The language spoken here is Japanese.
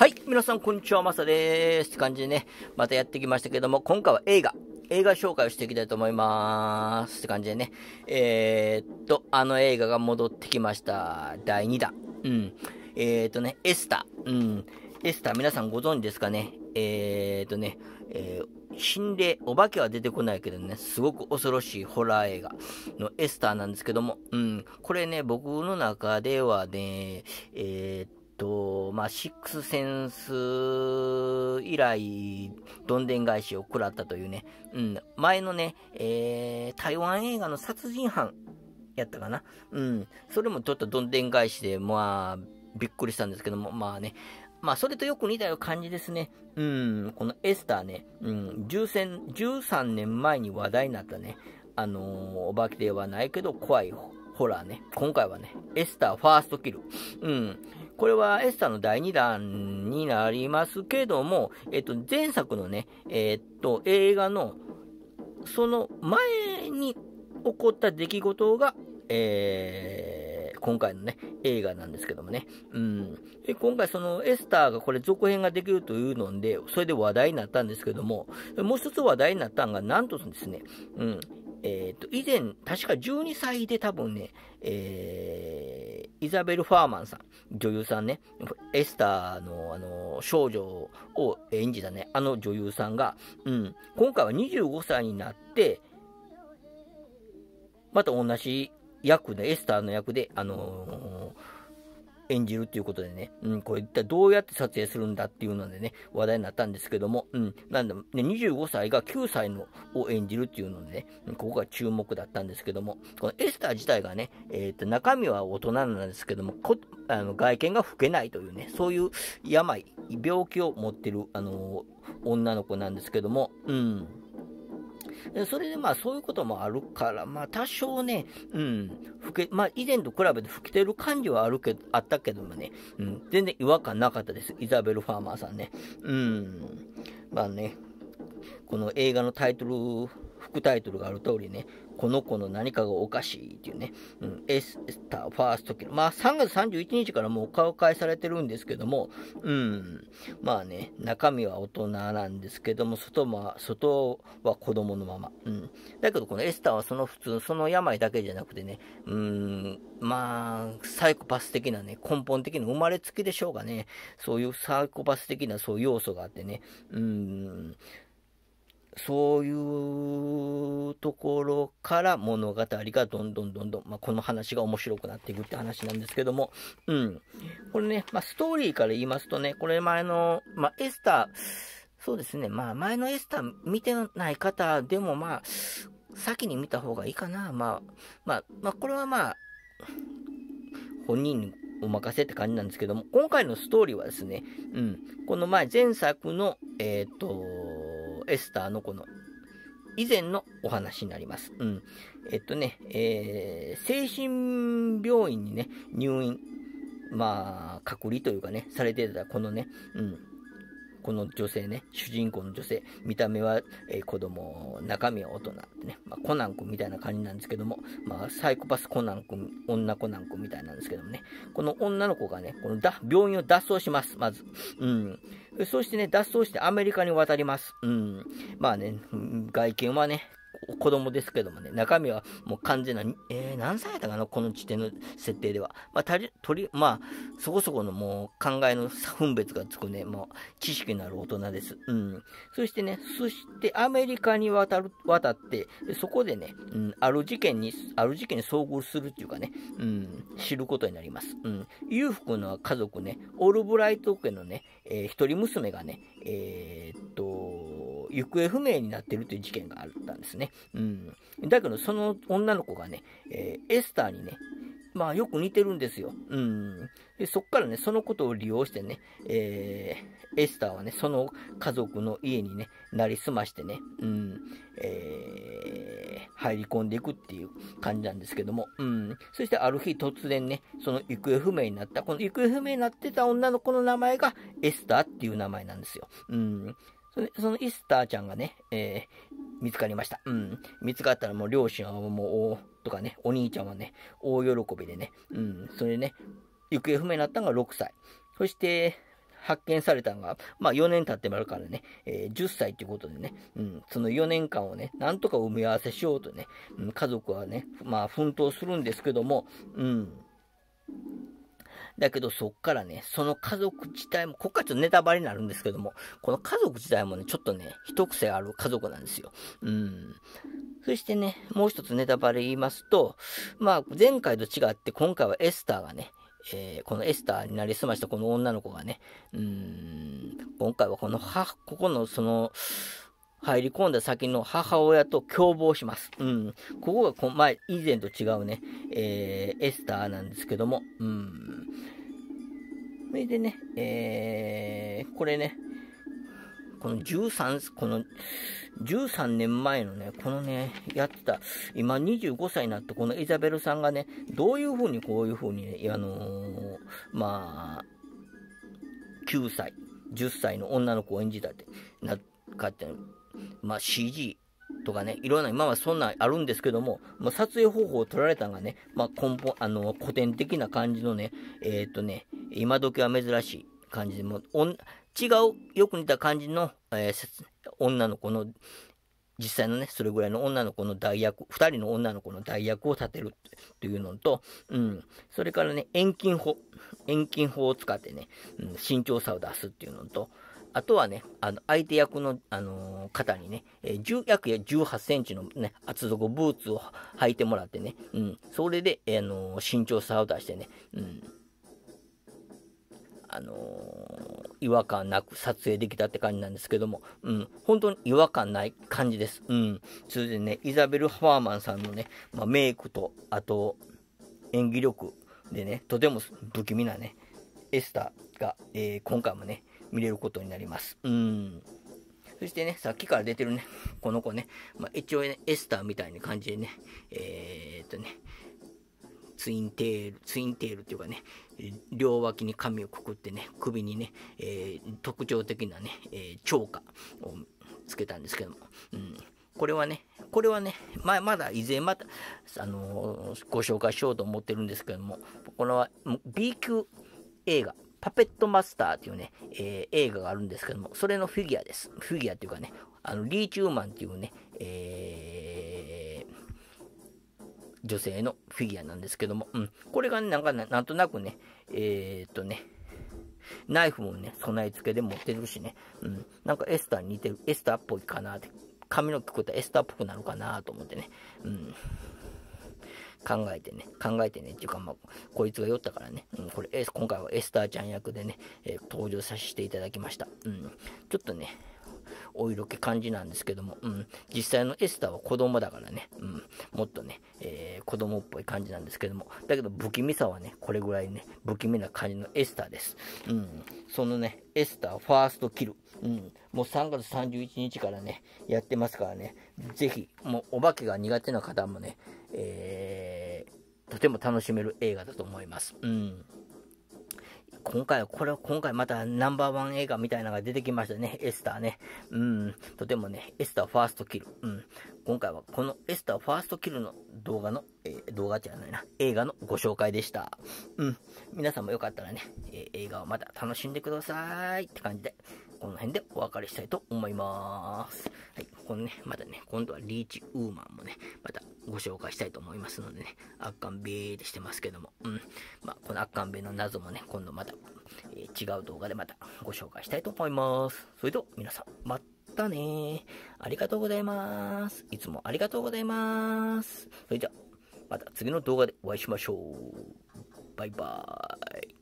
はい、皆さんこんにちは、まさです。って感じでね、またやってきましたけども、今回は映画、映画紹介をしていきたいと思います。って感じでね、えー、っと、あの映画が戻ってきました。第2弾。うん。えー、っとね、エスタ。うん。エスタ、皆さんご存知ですかねえー、っとね、えー心霊、お化けは出てこないけどね、すごく恐ろしいホラー映画のエスターなんですけども、うん、これね、僕の中ではね、えー、っと、まあ、シックスセンス以来、どんでん返しを食らったというね、うん、前のね、えー、台湾映画の殺人犯やったかな。うん、それもちょっとどんでん返しで、まあ、びっくりしたんですけども、まあね、まあ、それとよく似たような感じですね。うん、このエスターね、うん、13, 年前に話題になったね、あのー、お化けではないけど怖いホラーね。今回はね、エスターファーストキル。うん。これはエスタの第2弾になりますけども、えっと、前作のね、えっと、映画の、その前に起こった出来事が、えー、今回のね、映画なんですけどもね。うん。今回そのエスターがこれ続編ができるというので、それで話題になったんですけども、もう一つ話題になったのが、なんとですね、うん、えっ、ー、と、以前、確か12歳で多分ね、えー、イザベル・ファーマンさん、女優さんね、エスターの、あの、少女を演じたね、あの女優さんが、うん、今回は25歳になって、また同じ役の、エスターの役で、あのー演じるということでね、うん、これ一体どうやって撮影するんだっていうのでね、話題になったんですけども、うん、なんだ、ね、25歳が9歳のを演じるっていうのでね、ここが注目だったんですけども、このエスター自体がね、えっ、ー、と、中身は大人なんですけども、こあの外見が老けないというね、そういう病、病気を持ってる、あのー、女の子なんですけども、うん。それでまあそういうこともあるから、まあ多少ね、うん、老け、まあ以前と比べて老けてる感じはあるけど、あったけどもね、うん、全然違和感なかったです。イザベル・ファーマーさんね。うん。まあね、この映画のタイトル副タイトルがある通りね、この子の何かがおかしいっていうね、うん、エスターファーストキル。まあ3月31日からもう公開されてるんですけども、うん、まあね、中身は大人なんですけども、外は、外は子供のまま。うん。だけどこのエスターはその普通、その病だけじゃなくてね、うん、まあ、サイコパス的なね、根本的な生まれつきでしょうがね、そういうサイコパス的なそういう要素があってね、うん、そういうところから物語がどんどんどんどん、まあ、この話が面白くなっていくって話なんですけども、うん。これね、まあ、ストーリーから言いますとね、これ前の、まあ、エスター、そうですね、まあ、前のエスター見てない方でも、まあ、先に見た方がいいかな、まあ、まあ、まあ、これはまあ、本人にお任せって感じなんですけども、今回のストーリーはですね、うん、この前前作の、えっ、ー、と、エスターのこの以前のお話になります。うん。えっとね、えー、精神病院にね、入院、まあ、隔離というかね、されてたこのね、うん、この女性ね、主人公の女性、見た目は、えー、子供、中身は大人ってね、まあ、コナン君みたいな感じなんですけども、まあ、サイコパスコナン君、女コナン君みたいなんですけどもね、この女の子がね、このだ病院を脱走します、まず。うん。そしてね、脱走してアメリカに渡ります。うん。まあね、外見はね、子供ですけどもね、中身はもう完全な、えー、何歳やったかな、この地点の設定では。まあ、たり、とり、まあ、そこそこのもう考えの分別がつくね、もう知識のある大人です。うん。そしてね、そしてアメリカに渡る、渡って、そこでね、うん、ある事件に、ある事件に遭遇するっていうかね、うん、知ることになります。うん。裕福の家族ね、オルブライト家のね、えー、一人娘がね、えー、っと、行方不明になってるという事件があったんですね。うん。だけど、その女の子がね、えー、エスターにね、まあよく似てるんですよ。うん。でそっからね、そのことを利用してね、えー、エスターはね、その家族の家にね、なりすましてね、うん、えー、入り込んでいくっていう感じなんですけども、うん。そしてある日突然ね、その行方不明になった、この行方不明になってた女の子の名前がエスターっていう名前なんですよ。うん。そのイスターちゃんがね、えー、見つかりました。うん。見つかったらもう両親はもう、とかね、お兄ちゃんはね、大喜びでね、うん。それね、行方不明になったのが6歳。そして、発見されたのが、まあ4年経ってもあるからね、えー、10歳ていうことでね、うん、その4年間をね、なんとか埋め合わせしようとね、うん、家族はね、まあ奮闘するんですけども、うん、だけどそっからね、その家族自体も、こっからちょっとネタバレになるんですけども、この家族自体もね、ちょっとね、一癖ある家族なんですよ。うん。そしてね、もう一つネタバレ言いますと、まあ前回と違って今回はエスターがね、えー、このエスターになりすましたこの女の子がね、うん、今回はこの母、ここのその、入り込んだ先の母親と共謀します。うん。ここがこ、前、以前と違うね、えー、エスターなんですけども、うん。それでね、えー、これね、この13、この13年前のね、このね、やってた、今25歳になって、このイザベルさんがね、どういうふうにこういうふうに、ね、あのー、まあ、9歳、10歳の女の子を演じたってなかって、まあ、CG とかね、いろんな、今はそんなあるんですけども、まあ、撮影方法を取られたのがね、まあ、根本、あの、古典的な感じのね、えっ、ー、とね、今時は珍しい感じでも、おん違う、よく似た感じの、えー、女の子の、実際のね、それぐらいの女の子の代役、2人の女の子の代役を立てるというのと、うん、それからね、遠近法、遠近法を使ってね、うん、慎重さを出すっていうのと、あとはね、あの相手役の、あのー、方にね、えー、10約や18センチの、ね、厚底ブーツを履いてもらってね、うん、それで、えー、あのー、身長差を出してね、うん、あの違和感なく撮影できたって感じなんですけども、うん、本当に違和感ない感じです。うん、それでね、イザベル・ファーマンさんのね、まあ、メイクと、あと、演技力でね、とても不気味なね、エスターが、えー、今回もね、見れることになります。うんそしてね、さっきから出てるね、この子ね、まあ、一応ね、エスターみたいな感じでね、えー、っとね、ツインテール、ツインテールっていうかね、両脇に髪をくくってね、首にね、えー、特徴的なね、えー、超過をつけたんですけども、うん、これはね、これはね、ままだ、いずれまた、あのー、ご紹介しようと思ってるんですけども、この B 級映画、パペットマスターっていうね、えー、映画があるんですけども、それのフィギュアです。フィギュアっていうかね、あの、リーチューマンっていうね、えー、女性のフィギュアなんですけども、うん、これがね、なんかなんとなくね、えー、っとね、ナイフもね、備え付けで持ってるしね、うん、なんかエスターに似てる、エスターっぽいかなって、髪の毛こうやったらエスターっぽくなるかなと思ってね、うん。考えてね、考えてねっていうか、まあ、こいつが酔ったからね、うん、これ、今回はエスターちゃん役でね、えー、登場させていただきました。うん、ちょっとね、お色気感じなんですけども、うん、実際のエスターは子供だからね、うん、もっとね、えー、子供っぽい感じなんですけども、だけど不気味さはね、これぐらいね、不気味な感じのエスターです。うん、そのね、エスターファーストキル。うん、もう3月31日からね、やってますからね、ぜひ、もうお化けが苦手な方もね、えーとても楽しめる映画だと思います。うん今回は、これは今回またナンバーワン映画みたいなのが出てきましたね。エスターね。うん。とてもね、エスターファーストキル。うん。今回はこのエスターファーストキルの動画の、えー、動画じゃないな、映画のご紹介でした。うん。皆さんもよかったらね、えー、映画をまた楽しんでくださいって感じで。この辺でお別れしたいと思います。はい、このね、またね、今度はリーチウーマンもね、またご紹介したいと思いますのでね、あっかんべーってしてますけども、うん。まあ、このあっかんべーの謎もね、今度また、えー、違う動画でまたご紹介したいと思います。それでは皆さん、またねありがとうございます。いつもありがとうございます。それじゃ、また次の動画でお会いしましょう。バイバーイ。